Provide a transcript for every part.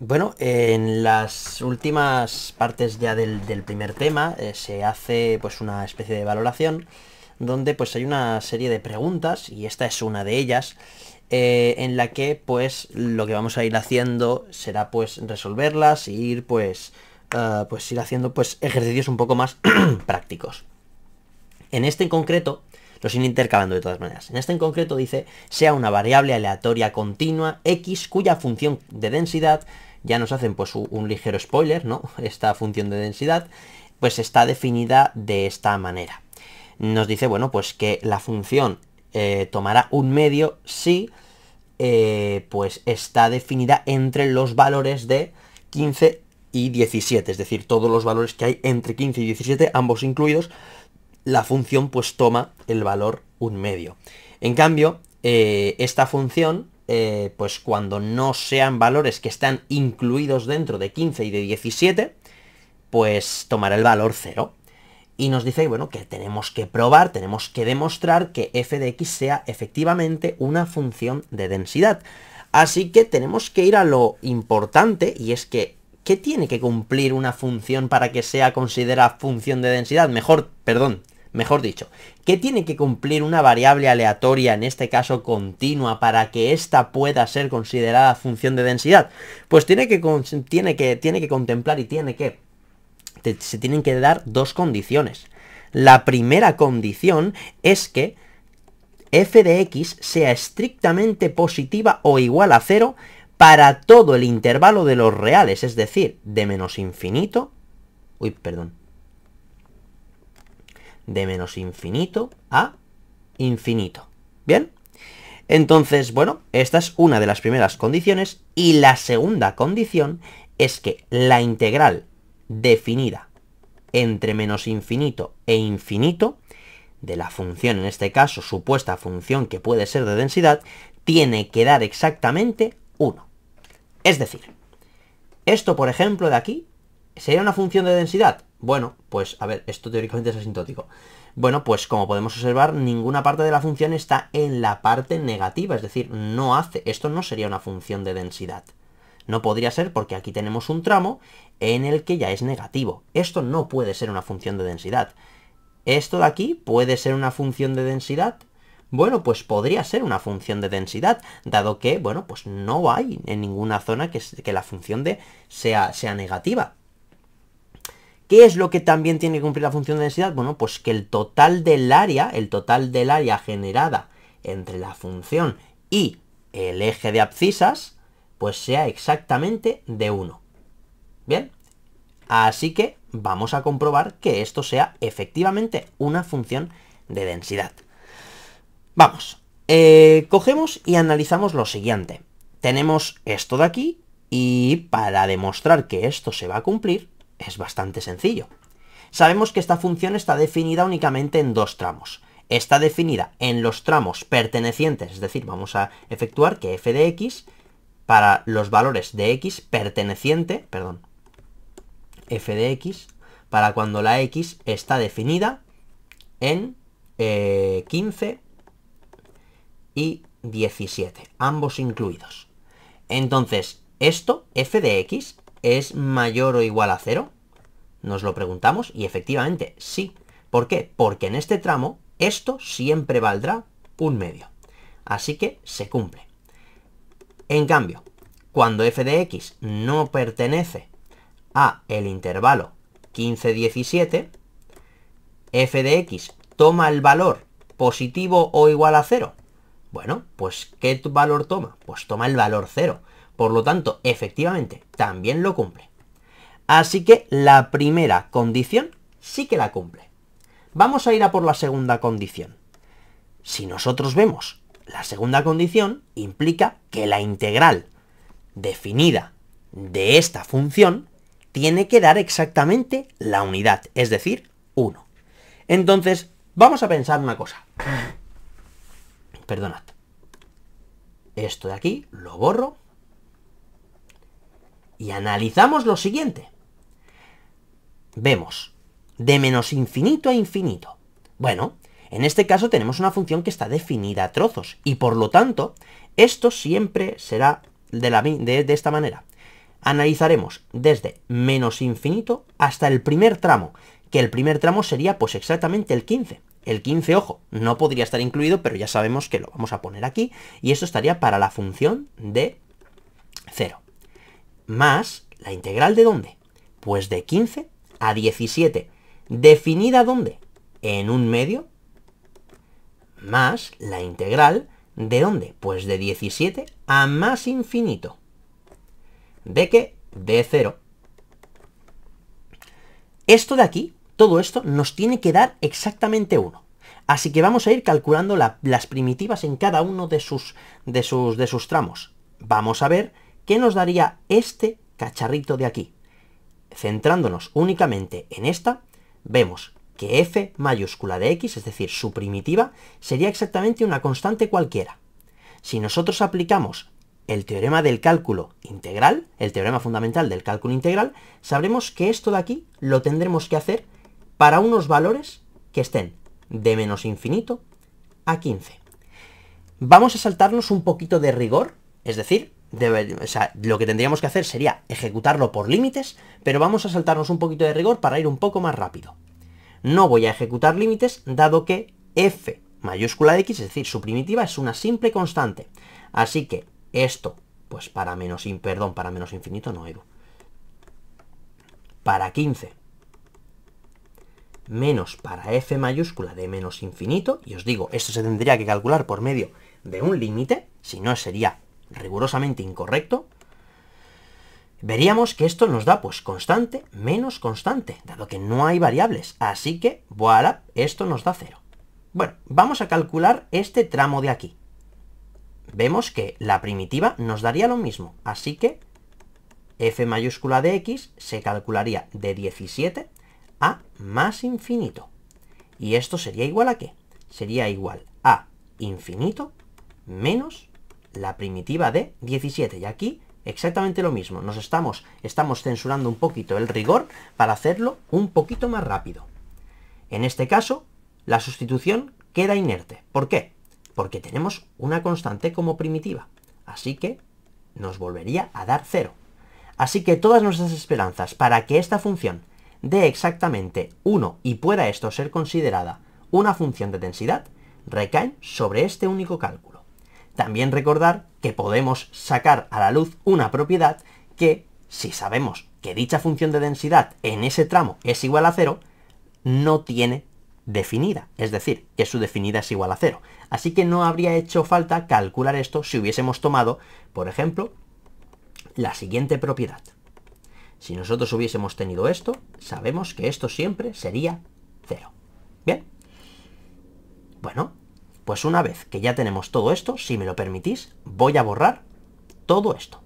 Bueno, en las últimas partes ya del, primer tema eh, se hace pues una especie de valoración donde pues hay una serie de preguntas y esta es una de ellas eh, en la que pues lo que vamos a ir haciendo será pues resolverlas e ir pues, eh, pues ir haciendo pues ejercicios un poco más prácticos. En este en concreto lo sin intercalando de todas maneras. En este en concreto dice sea una variable aleatoria continua x cuya función de densidad ya nos hacen pues un ligero spoiler, ¿no? Esta función de densidad, pues está definida de esta manera. Nos dice, bueno, pues que la función eh, tomará un medio si eh, pues está definida entre los valores de 15 y 17, es decir, todos los valores que hay entre 15 y 17, ambos incluidos, la función pues toma el valor un medio. En cambio, eh, esta función eh, pues cuando no sean valores que están incluidos dentro de 15 y de 17, pues tomará el valor 0. Y nos dice, bueno, que tenemos que probar, tenemos que demostrar que f de x sea efectivamente una función de densidad. Así que tenemos que ir a lo importante, y es que, ¿qué tiene que cumplir una función para que sea considerada función de densidad? Mejor, perdón, Mejor dicho, ¿qué tiene que cumplir una variable aleatoria, en este caso continua, para que ésta pueda ser considerada función de densidad? Pues tiene que, tiene que, tiene que contemplar y tiene que... se tienen que dar dos condiciones. La primera condición es que f de x sea estrictamente positiva o igual a cero para todo el intervalo de los reales, es decir, de menos infinito... Uy, perdón, de menos infinito a infinito. ¿Bien? Entonces, bueno, esta es una de las primeras condiciones y la segunda condición es que la integral definida entre menos infinito e infinito de la función, en este caso supuesta función que puede ser de densidad, tiene que dar exactamente 1. Es decir, esto por ejemplo de aquí sería una función de densidad, bueno, pues a ver, esto teóricamente es asintótico. Bueno, pues como podemos observar, ninguna parte de la función está en la parte negativa, es decir, no hace, esto no sería una función de densidad. No podría ser porque aquí tenemos un tramo en el que ya es negativo. Esto no puede ser una función de densidad. Esto de aquí puede ser una función de densidad. Bueno, pues podría ser una función de densidad, dado que, bueno, pues no hay en ninguna zona que, la función de sea negativa. ¿Qué es lo que también tiene que cumplir la función de densidad? Bueno, pues que el total del área, el total del área generada entre la función y el eje de abscisas, pues sea exactamente de 1. ¿Bien? Así que vamos a comprobar que esto sea efectivamente una función de densidad. Vamos, eh, cogemos y analizamos lo siguiente. Tenemos esto de aquí y para demostrar que esto se va a cumplir, es bastante sencillo. Sabemos que esta función está definida únicamente en dos tramos. Está definida en los tramos pertenecientes, es decir, vamos a efectuar que f de x para los valores de x perteneciente, perdón, f de x para cuando la x está definida en 15 eh, y 17, ambos incluidos. Entonces, esto, f de x, es mayor o igual a cero? Nos lo preguntamos y efectivamente sí. ¿Por qué? Porque en este tramo esto siempre valdrá un medio. Así que se cumple. En cambio, cuando f de x no pertenece a el intervalo 15-17, f de x toma el valor positivo o igual a 0. Bueno, pues ¿qué valor toma? Pues toma el valor 0. Por lo tanto, efectivamente, también lo cumple. Así que la primera condición sí que la cumple. Vamos a ir a por la segunda condición. Si nosotros vemos, la segunda condición implica que la integral definida de esta función tiene que dar exactamente la unidad, es decir, 1. Entonces, vamos a pensar una cosa. Perdonad. Esto de aquí lo borro y analizamos lo siguiente. Vemos de menos infinito a infinito. Bueno, en este caso tenemos una función que está definida a trozos y por lo tanto esto siempre será de, esta manera. Analizaremos desde menos infinito hasta el primer tramo, que el primer tramo sería pues exactamente el 15. El 15, ojo, no podría estar incluido, pero ya sabemos que lo vamos a poner aquí, y esto estaría para la función de más la integral de dónde? Pues de 15 a 17. ¿Definida dónde? En un medio más la integral de dónde? Pues de 17 a más infinito. ¿De qué? De 0. Esto de aquí, todo esto, nos tiene que dar exactamente 1. Así que vamos a ir calculando las primitivas en cada uno de sus, de sus, de sus tramos. Vamos a ver ¿Qué nos daría este cacharrito de aquí. Centrándonos únicamente en esta, vemos que f mayúscula de x, es decir, su primitiva, sería exactamente una constante cualquiera. Si nosotros aplicamos el teorema del cálculo integral, el teorema fundamental del cálculo integral, sabremos que esto de aquí lo tendremos que hacer para unos valores que estén de menos infinito a 15. Vamos a saltarnos un poquito de rigor, es decir, lo que tendríamos que hacer sería ejecutarlo por límites, pero vamos a saltarnos un poquito de rigor para ir un poco más rápido. No voy a ejecutar límites, dado que f mayúscula de x, es decir, su primitiva es una simple constante. Así que esto, pues para menos, perdón, para menos infinito no, Para 15 menos para f mayúscula de menos infinito, y os digo, esto se tendría que calcular por medio de un límite, si no sería rigurosamente incorrecto, veríamos que esto nos da pues constante menos constante, dado que no hay variables. Así que, voilà, esto nos da cero. Bueno, vamos a calcular este tramo de aquí. Vemos que la primitiva nos daría lo mismo, así que f mayúscula de x se calcularía de 17 a más infinito. ¿Y esto sería igual a qué? Sería igual a infinito menos la primitiva de 17. Y aquí exactamente lo mismo. Nos estamos, estamos censurando un poquito el rigor para hacerlo un poquito más rápido. En este caso, la sustitución queda inerte. ¿Por qué? Porque tenemos una constante como primitiva. Así que nos volvería a dar 0. Así que todas nuestras esperanzas para que esta función dé exactamente 1 y pueda esto ser considerada una función de densidad, recaen sobre este único cálculo. También recordar que podemos sacar a la luz una propiedad que, si sabemos que dicha función de densidad en ese tramo es igual a cero, no tiene definida, es decir, que su definida es igual a cero. Así que no habría hecho falta calcular esto si hubiésemos tomado, por ejemplo, la siguiente propiedad. Si nosotros hubiésemos tenido esto, sabemos que esto siempre sería cero. ¿Bien? Bueno, pues una vez que ya tenemos todo esto, si me lo permitís, voy a borrar todo esto.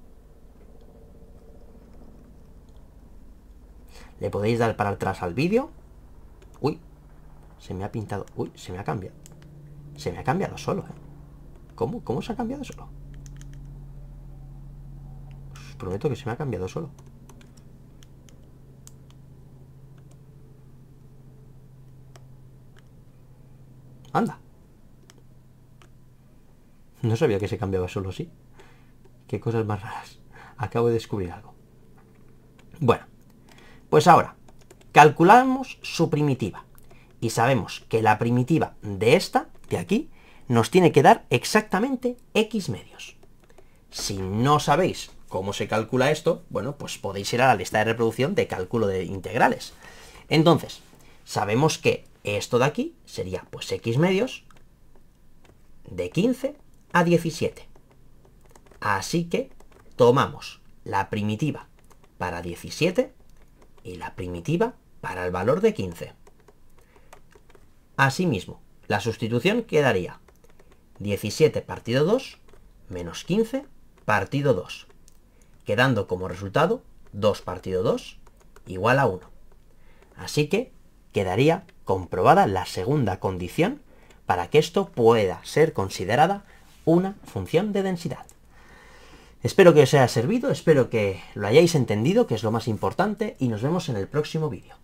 Le podéis dar para atrás al vídeo. Uy, se me ha pintado. Uy, se me ha cambiado. Se me ha cambiado solo, ¿eh? ¿Cómo? ¿Cómo se ha cambiado solo? Os prometo que se me ha cambiado solo. Anda. No sabía que se cambiaba solo así. Qué cosas más raras. Acabo de descubrir algo. Bueno, pues ahora, calculamos su primitiva. Y sabemos que la primitiva de esta, de aquí, nos tiene que dar exactamente x medios. Si no sabéis cómo se calcula esto, bueno, pues podéis ir a la lista de reproducción de cálculo de integrales. Entonces, sabemos que esto de aquí sería pues x medios de 15 a 17. Así que tomamos la primitiva para 17 y la primitiva para el valor de 15. Asimismo, la sustitución quedaría 17 partido 2 menos 15 partido 2, quedando como resultado 2 partido 2 igual a 1. Así que quedaría comprobada la segunda condición para que esto pueda ser considerada una función de densidad. Espero que os haya servido, espero que lo hayáis entendido, que es lo más importante, y nos vemos en el próximo vídeo.